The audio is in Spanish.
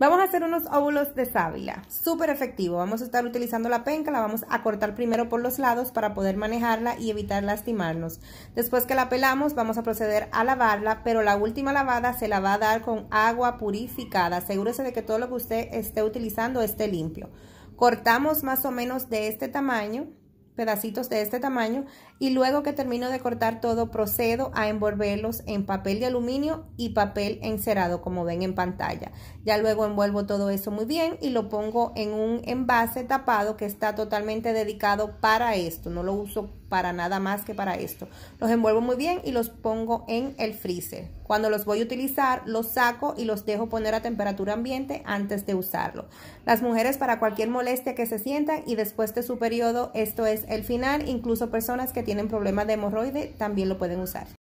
Vamos a hacer unos óvulos de sábila, súper efectivo. Vamos a estar utilizando la penca, la vamos a cortar primero por los lados para poder manejarla y evitar lastimarnos. Después que la pelamos, vamos a proceder a lavarla, pero la última lavada se la va a dar con agua purificada. Asegúrese de que todo lo que usted esté utilizando esté limpio. Cortamos más o menos de este tamaño pedacitos de este tamaño y luego que termino de cortar todo procedo a envolverlos en papel de aluminio y papel encerado como ven en pantalla. Ya luego envuelvo todo eso muy bien y lo pongo en un envase tapado que está totalmente dedicado para esto, no lo uso para nada más que para esto. Los envuelvo muy bien y los pongo en el freezer. Cuando los voy a utilizar, los saco y los dejo poner a temperatura ambiente antes de usarlo. Las mujeres para cualquier molestia que se sientan y después de su periodo, esto es el final. Incluso personas que tienen problemas de hemorroide también lo pueden usar.